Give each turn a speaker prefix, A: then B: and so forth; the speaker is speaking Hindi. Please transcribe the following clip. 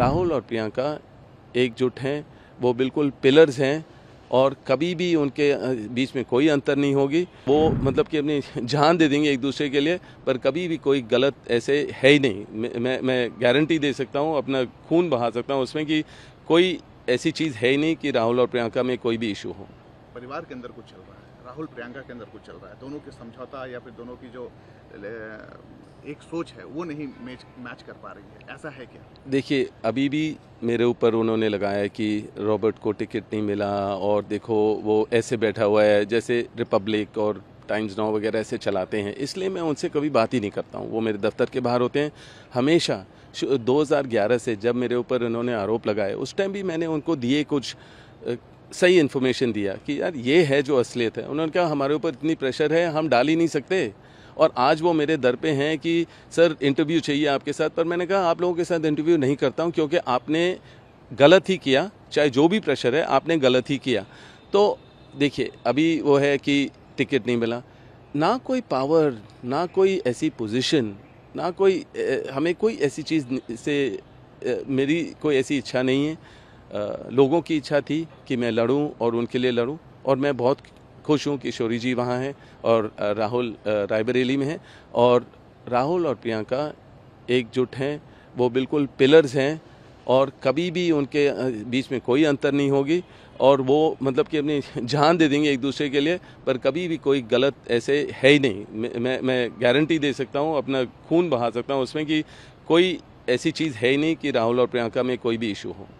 A: राहुल और प्रियंका एकजुट हैं वो बिल्कुल पिलर्स हैं और कभी भी उनके बीच में कोई अंतर नहीं होगी वो मतलब कि अपनी जान दे देंगे एक दूसरे के लिए पर कभी भी कोई गलत ऐसे है ही नहीं मैं मैं गारंटी दे सकता हूँ अपना खून बहा सकता हूँ उसमें कि कोई ऐसी चीज़ है ही नहीं कि राहुल और प्रियंका में कोई भी इशू हो
B: परिवार के अंदर कुछ चल रहा है राहुल प्रियंका के अंदर कुछ चल रहा है दोनों के समझौता या फिर दोनों की जो एक सोच है वो नहीं मैच मैच कर पा रही है ऐसा है क्या
A: देखिए अभी भी मेरे ऊपर उन्होंने लगाया कि रॉबर्ट को टिकट नहीं मिला और देखो वो ऐसे बैठा हुआ है जैसे रिपब्लिक और टाइम्स नाउ वगैरह ऐसे चलाते हैं इसलिए मैं उनसे कभी बात ही नहीं करता हूँ वो मेरे दफ्तर के बाहर होते हैं हमेशा 2011 से जब मेरे ऊपर उन्होंने आरोप लगाए उस टाइम भी मैंने उनको दिए कुछ सही इन्फॉर्मेशन दिया कि यार ये है जो असलियत है उन्होंने कहा हमारे ऊपर इतनी प्रेशर है हम डाल ही नहीं सकते और आज वो मेरे दर पे हैं कि सर इंटरव्यू चाहिए आपके साथ पर मैंने कहा आप लोगों के साथ इंटरव्यू नहीं करता हूँ क्योंकि आपने गलत ही किया चाहे जो भी प्रेशर है आपने गलत ही किया तो देखिए अभी वो है कि टिकट नहीं मिला ना कोई पावर ना कोई ऐसी पोजीशन ना कोई हमें कोई ऐसी चीज़ से मेरी कोई ऐसी इच्छा नहीं है लोगों की इच्छा थी कि मैं लड़ूं और उनके लिए लड़ूं और मैं बहुत खुश हूँ किशोरी जी वहाँ हैं और राहुल रायबरेली में हैं और राहुल और प्रियंका एकजुट हैं वो बिल्कुल पिलर्स हैं और कभी भी उनके बीच में कोई अंतर नहीं होगी और वो मतलब कि अपनी जान दे देंगे एक दूसरे के लिए पर कभी भी कोई गलत ऐसे है ही नहीं मैं मैं गारंटी दे सकता हूँ अपना खून बहा सकता हूँ उसमें कि कोई ऐसी चीज़ है ही नहीं कि राहुल और प्रियंका में कोई भी इशू हो